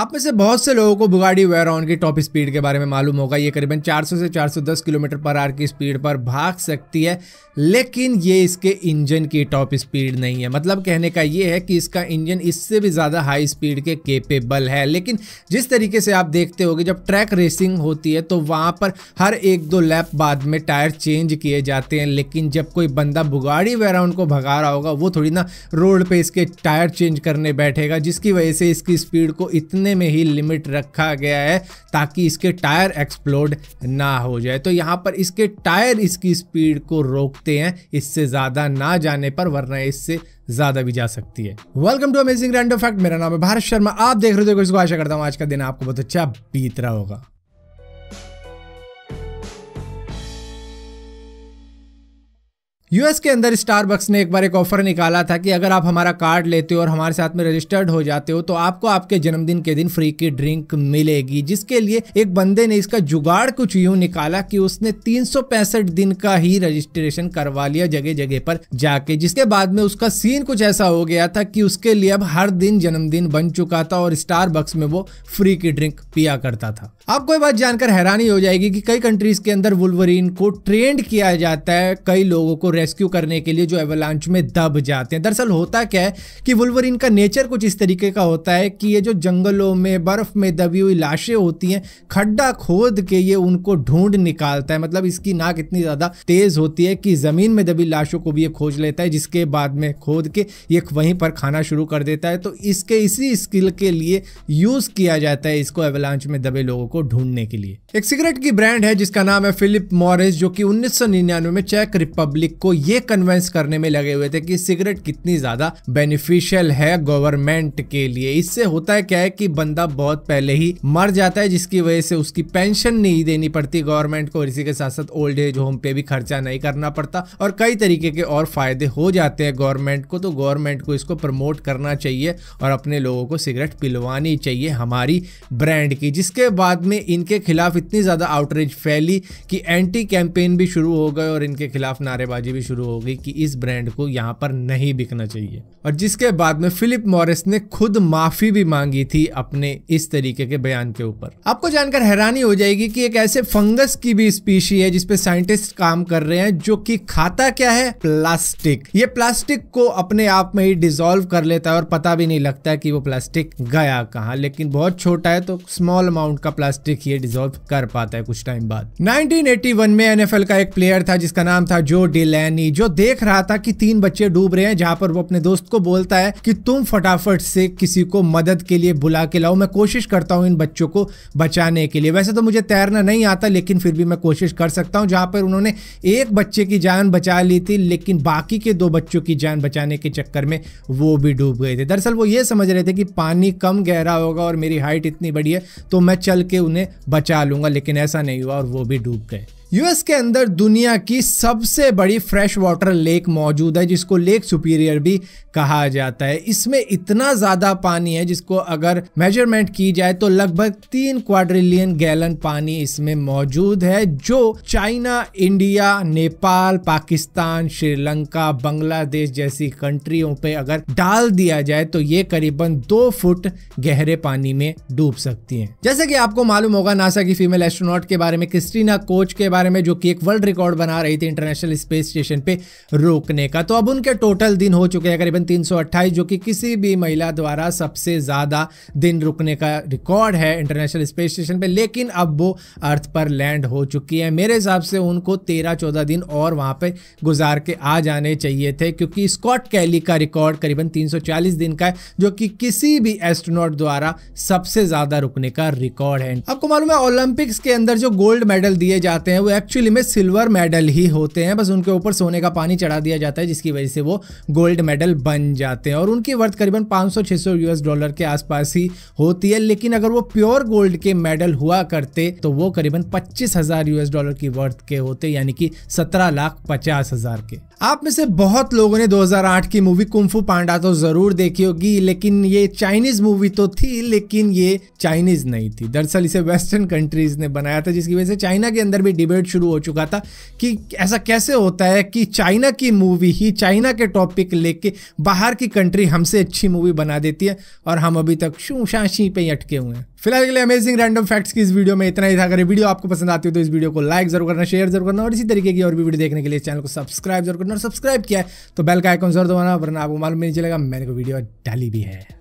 आप में से बहुत से लोगों को बुगाड़ी वेरॉन की टॉप स्पीड के बारे में मालूम होगा ये करीबन 400 से 410 किलोमीटर पर आर की स्पीड पर भाग सकती है लेकिन ये इसके इंजन की टॉप स्पीड नहीं है मतलब कहने का ये है कि इसका इंजन इससे भी ज़्यादा हाई स्पीड के केपेबल है लेकिन जिस तरीके से आप देखते हो जब ट्रैक रेसिंग होती है तो वहाँ पर हर एक दो लैप बाद में टायर चेंज किए जाते हैं लेकिन जब कोई बंदा बुगाड़ी वेराउन को भगा रहा होगा वो थोड़ी ना रोड पर इसके टायर चेंज करने बैठेगा जिसकी वजह से इसकी स्पीड को इतनी सामने में ही लिमिट रखा गया है ताकि इसके टायर एक्सप्लोड ना हो जाए तो यहाँ पर इसके टायर इसकी स्पीड को रोकते हैं इससे ज़्यादा ना जाने पर वरना इससे ज्यादा भी जा सकती है welcome to amazing rando fact मेरा नाम है भारत शर्मा आप देख रहे हो इसको आशा करता हूँ आज का दिन आपको बहुत अच्छा बीत रहा होगा यूएस के अंदर स्टारबक्स ने एक बार एक ऑफर निकाला था कि अगर आप हमारा कार्ड लेते हो और हमारे साथ में रजिस्टर्ड हो जाते हो तो आपको आपके जन्मदिन के दिन फ्री की ड्रिंक मिलेगी जिसके लिए एक बंदे ने इसका जुगाड़ कुछ यूं निकाला कि उसने तीन दिन का ही रजिस्ट्रेशन करवा लिया जगह जगह पर जाके जिसके बाद में उसका सीन कुछ ऐसा हो गया था कि उसके लिए अब हर दिन जन्मदिन बन चुका था और स्टार में वो फ्री की ड्रिंक पिया करता था आपको बात जानकर हैरानी हो जाएगी कि कई कंट्रीज के अंदर वुलवरीन को ट्रेंड किया जाता है कई लोगों को रेस्क्यू करने के लिए जो एवलांच में दब जाते हैं दरअसल होता क्या है कि वुलवरिन का नेचर कुछ इस तरीके का होता है कि ये जो जंगलों में बर्फ़ में दबी हुई लाशें होती हैं खड्डा खोद के ये उनको ढूंढ निकालता है मतलब इसकी नाक इतनी ज़्यादा तेज़ होती है कि ज़मीन में दबी लाशों को भी ये खोज लेता है जिसके बाद में खोद के ये वहीं पर खाना शुरू कर देता है तो इसके इसी स्किल के लिए यूज़ किया जाता है इसको एवलांच में दबे लोगों को ढूंढने के लिए एक सिगरेट की ब्रांड है जिसका नाम है फिलिप मॉरिस जो कि 1999 में चेक रिपब्लिक को ये कन्वेंस करने में लगे हुए थे कि सिगरेट कितनी ज्यादा बेनिफिशियल है गवर्नमेंट के लिए इससे होता है क्या है कि बंदा बहुत पहले ही मर जाता है जिसकी वजह से उसकी पेंशन नहीं देनी पड़ती गवर्नमेंट को इसी के साथ साथ ओल्ड एज होम पे भी खर्चा नहीं करना पड़ता और कई तरीके के और फायदे हो जाते हैं गवर्नमेंट को तो गवर्नमेंट को इसको प्रमोट करना चाहिए और अपने लोगों को सिगरेट पिलवानी चाहिए हमारी ब्रांड की जिसके बाद में इनके खिलाफ इतनी ज्यादा आउटरीच फैली कि एंटी कैंपेन भी शुरू हो गए और इनके खिलाफ नारेबाजी भी इंडस्ट्री शुरू हो गई कि इस ब्रांड को यहाँ पर नहीं बिकना चाहिए और जिसके बाद में फिलिप मॉरिस ने खुद माफी भी मांगी थी अपने इस तरीके के बयान के ऊपर आपको जानकर हैरानी हो जाएगी कि एक ऐसे फंगस की भी स्पीशी है जिसपे साइंटिस्ट काम कर रहे हैं जो कि खाता क्या है प्लास्टिक ये प्लास्टिक को अपने आप में ही डिजोल्व कर लेता है और पता भी नहीं लगता कि वो प्लास्टिक गया कहा लेकिन बहुत छोटा है तो स्मॉल अमाउंट का प्लास्टिक ये डिजोल्व कर पाता है कुछ टाइम बाद नाइनटीन में एन का एक प्लेयर था जिसका नाम था जो डी डैनी जो देख रहा था कि तीन बच्चे डूब रहे हैं जहां पर वो अपने दोस्त को बोलता है कि तुम फटाफट से किसी को मदद के लिए बुला के लाओ मैं कोशिश करता हूं इन बच्चों को बचाने के लिए वैसे तो मुझे तैरना नहीं आता लेकिन फिर भी मैं कोशिश कर सकता हूं जहां पर उन्होंने एक बच्चे की जान बचा ली थी लेकिन बाकी के दो बच्चों की जान बचाने के चक्कर में वो भी डूब गए थे दरअसल वो ये समझ रहे थे कि पानी कम गहरा होगा और मेरी हाइट इतनी बड़ी है तो मैं चल के उन्हें बचा लूंगा लेकिन ऐसा नहीं हुआ और वो भी डूब गए यूएस के अंदर दुनिया की सबसे बड़ी फ्रेश वाटर लेक मौजूद है जिसको लेक सुपीरियर भी कहा जाता है इसमें इतना ज़्यादा पानी है जिसको अगर मेजरमेंट की जाए तो लगभग तीन क्वाड्रिलियन गैलन पानी इसमें मौजूद है जो चाइना इंडिया नेपाल पाकिस्तान श्रीलंका बांग्लादेश जैसी कंट्रियों पे अगर डाल दिया जाए तो ये करीबन दो फुट गहरे पानी में डूब सकती हैं जैसे कि आपको मालूम होगा नासा की फीमेल एस्ट्रोनॉट के बारे में क्रिस्टीना कोच के बारे बारे में जो कि एक वर्ल्ड रिकॉर्ड बना रही थी इंटरनेशनल स्पेस स्टेशन पे रोकने का तो अब उनके टोटल दिन हो चुके हैं करीबन तीन जो कि किसी भी महिला द्वारा सबसे ज़्यादा दिन रुकने का रिकॉर्ड है इंटरनेशनल स्पेस स्टेशन पर लेकिन अब वो अर्थ पर लैंड हो चुकी है मेरे हिसाब से उनको तेरह चौदह दिन और वहाँ पर गुजार के आ जाने चाहिए थे क्योंकि स्कॉट कैली का रिकॉर्ड करीबन 340 दिन का है जो कि किसी भी एस्ट्रोनॉट द्वारा सबसे ज़्यादा रुकने का रिकॉर्ड है आपको मालूम है ओलंपिक्स के अंदर जो गोल्ड मेडल दिए जाते हैं वो एक्चुअली में सिल्वर मेडल ही होते हैं बस उनके ऊपर सोने का पानी चढ़ा दिया जाता है जिसकी वजह से वो गोल्ड मेडल बन जाते हैं और उनकी वर्थ करीबन 500-600 यूएस डॉलर के आसपास ही होती है लेकिन अगर वो प्योर गोल्ड के मेडल हुआ करते तो वो करीबन पच्चीस यूएस डॉलर की वर्थ के होते यानी कि सत्रह लाख पचास हजार के आप में से बहुत लोगों ने 2008 की मूवी कुम्फू पांडा तो जरूर देखी होगी लेकिन ये चाइनीज मूवी तो थी लेकिन ये चाइनीज नहीं थी दरअसल इसे वेस्टर्न कंट्रीज ने बनाया था जिसकी वजह से चाइना के अंदर भी डिबेट शुरू हो चुका था कि ऐसा कैसे होता है कि चाइना की मूवी ही चाइना के टॉपिक लेके बाहर की कंट्री हमसे अच्छी मूवी बना देती है और हम अभी तक शू शाशी पे अटके हुए हैं फिलहाल के लिए अमेजिंग रैंडम फैक्ट्स की इस वीडियो में इतना ही था अगर ये वीडियो आपको पसंद आती हो तो इस वीडियो को लाइक जरूर करना शेयर जरूर करना और इसी तरीके की और भी वीडियो देखने के लिए चैनल को सब्सक्राइब जरूर करना और सब्सक्राइब किया है तो बेल का आइकन जरूर दबाना वरना आपको मालूम नहीं चलेगा मैंने को वीडियो डाली भी है